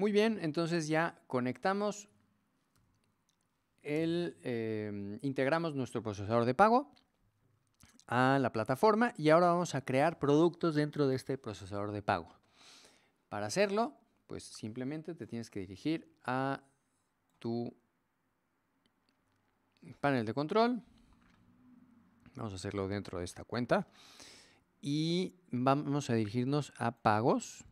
Muy bien, entonces ya conectamos el, eh, integramos nuestro procesador de pago a la plataforma y ahora vamos a crear productos dentro de este procesador de pago. Para hacerlo, pues simplemente te tienes que dirigir a tu panel de control. Vamos a hacerlo dentro de esta cuenta. Y vamos a dirigirnos a pagos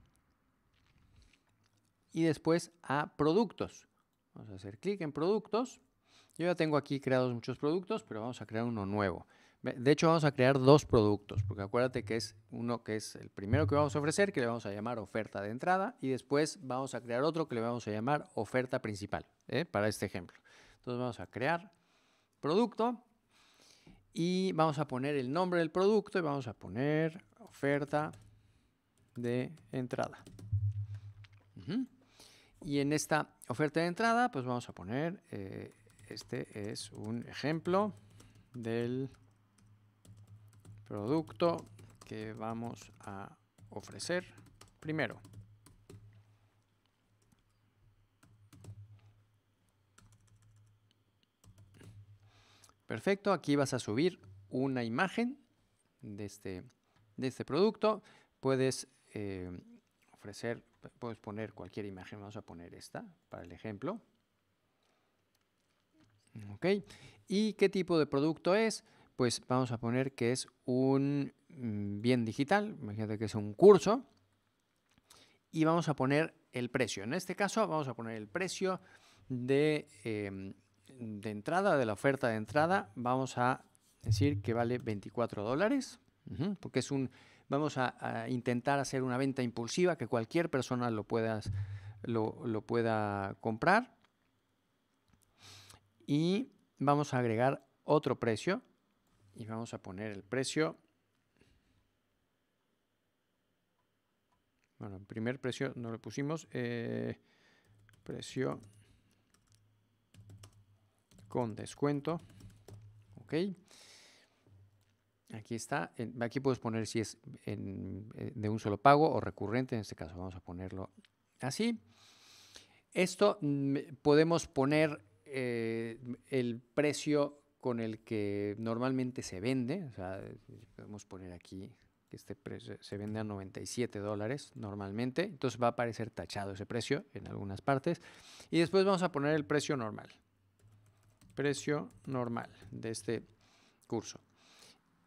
y después a productos. Vamos a hacer clic en productos. Yo ya tengo aquí creados muchos productos, pero vamos a crear uno nuevo. De hecho, vamos a crear dos productos, porque acuérdate que es uno que es el primero que vamos a ofrecer, que le vamos a llamar oferta de entrada, y después vamos a crear otro que le vamos a llamar oferta principal, ¿eh? para este ejemplo. Entonces vamos a crear producto y vamos a poner el nombre del producto y vamos a poner oferta de entrada. Y en esta oferta de entrada, pues vamos a poner, eh, este es un ejemplo del producto que vamos a ofrecer primero. Perfecto, aquí vas a subir una imagen de este, de este producto. Puedes eh, ofrecer puedes poner cualquier imagen, vamos a poner esta para el ejemplo. ¿Y qué tipo de producto es? Pues vamos a poner que es un mm, bien digital, imagínate que es un curso, y vamos a poner el precio. En este caso vamos a poner el precio de, em, de entrada, de la oferta de entrada, vamos a decir que vale 24 dólares, porque es un Vamos a, intentar hacer una venta impulsiva que cualquier persona lo, lo, pueda comprar. Y vamos a agregar otro precio y vamos a poner el precio. Bueno, el primer precio no lo pusimos. Eh, precio con descuento. Ok. Aquí está. Aquí puedes poner si es eh, de un solo pago o recurrente. En este caso vamos a ponerlo así. Esto mm, podemos poner eh, el precio con el que normalmente se vende. O sea, eh, podemos poner aquí que este precio se vende a 97 dólares normalmente. Entonces va a aparecer tachado ese precio en algunas partes. Y después vamos a poner el precio normal. Precio normal de este curso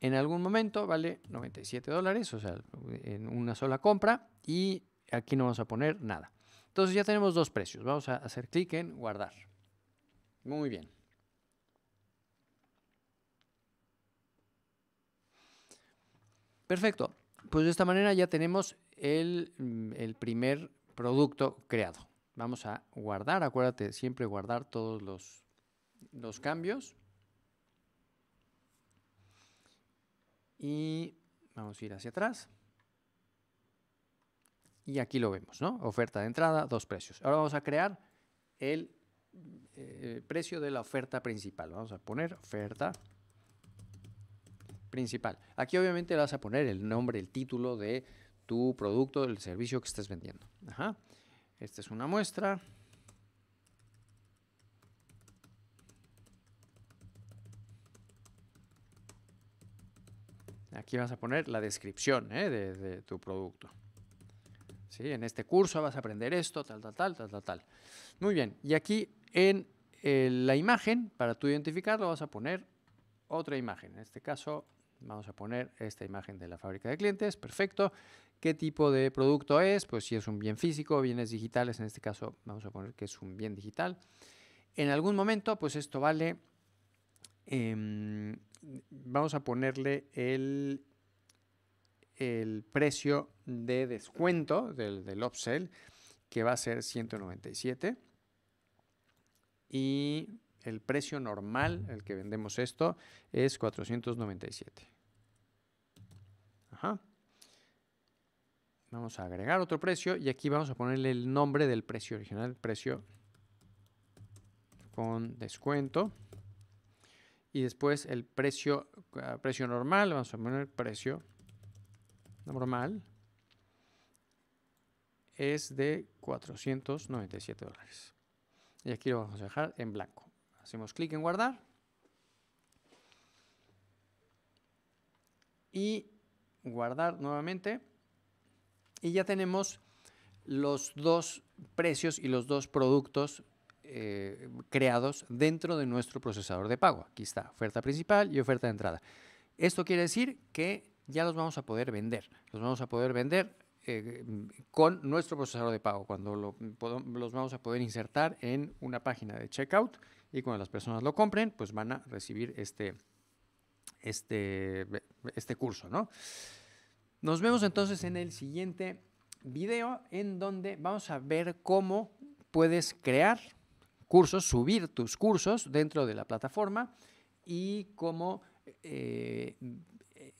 en algún momento vale 97 dólares, o sea, en una sola compra, y aquí no vamos a poner nada. Entonces ya tenemos dos precios. Vamos a hacer clic en guardar. Muy bien. Perfecto. Pues de esta manera ya tenemos el, mm, primer producto creado. Vamos a guardar, acuérdate siempre guardar todos los, los cambios. Y vamos a ir hacia atrás. Y aquí lo vemos, ¿no? Oferta de entrada, dos precios. Ahora vamos a crear el eh, precio de la oferta principal. Vamos a poner oferta principal. Aquí obviamente vas a poner el nombre, el título de tu producto, del servicio que estés vendiendo. Ajá. Esta es una muestra. Aquí vas a poner la descripción ¿eh? de, tu producto. ¿Sí? En este curso vas a aprender esto, tal, tal, tal, tal, tal, tal. Muy bien, y aquí en eh, la imagen, para tú identificarlo, vas a poner otra imagen. En este caso, vamos a poner esta imagen de la fábrica de clientes, perfecto. ¿Qué tipo de producto es? Pues si es un bien físico, bienes digitales, en este caso vamos a poner que es un bien digital. En algún momento, pues esto vale Em, vamos a ponerle el, el precio de descuento del, del upsell, que va a ser 197. Y el precio normal, el que vendemos esto, es 497. Ajá. Vamos a agregar otro precio y aquí vamos a ponerle el nombre del precio original, precio con descuento y después el precio, ah, precio normal, vamos a poner precio normal, es de 497 dólares. Y aquí lo vamos a dejar en blanco. Hacemos clic en guardar. Y guardar nuevamente. Y ya tenemos los dos precios y los dos productos eh, creados dentro de nuestro procesador de pago. Aquí está, oferta principal y oferta de entrada. Esto quiere decir que ya los vamos a poder vender. Los vamos a poder vender eh, con nuestro procesador de pago, cuando los vamos a poder insertar en una página de checkout y cuando las personas lo compren, pues van a recibir este, este, este curso, ¿no? Nos vemos entonces en el siguiente video en donde vamos a ver cómo puedes crear cursos, subir tus cursos dentro de la plataforma y cómo eh,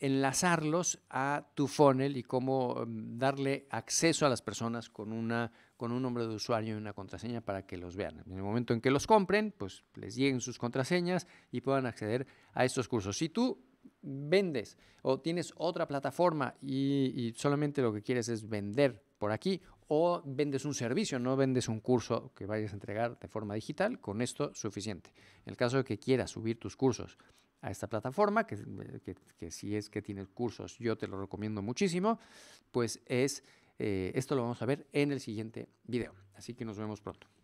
enlazarlos a tu funnel y cómo mm, darle acceso a las personas con, una, con un nombre de usuario y una contraseña para que los vean. En el momento en que los compren, pues les lleguen sus contraseñas y puedan acceder a estos cursos. Si tú vendes o tienes otra plataforma y, y solamente lo que quieres es vender por aquí o vendes un servicio, no vendes un curso que vayas a entregar de forma digital, con esto suficiente. En el caso de que quieras subir tus cursos a esta plataforma, que, eh, si es que tienes cursos, yo te lo recomiendo muchísimo, pues es, eh, esto lo vamos a ver en el siguiente video. Así que nos vemos pronto.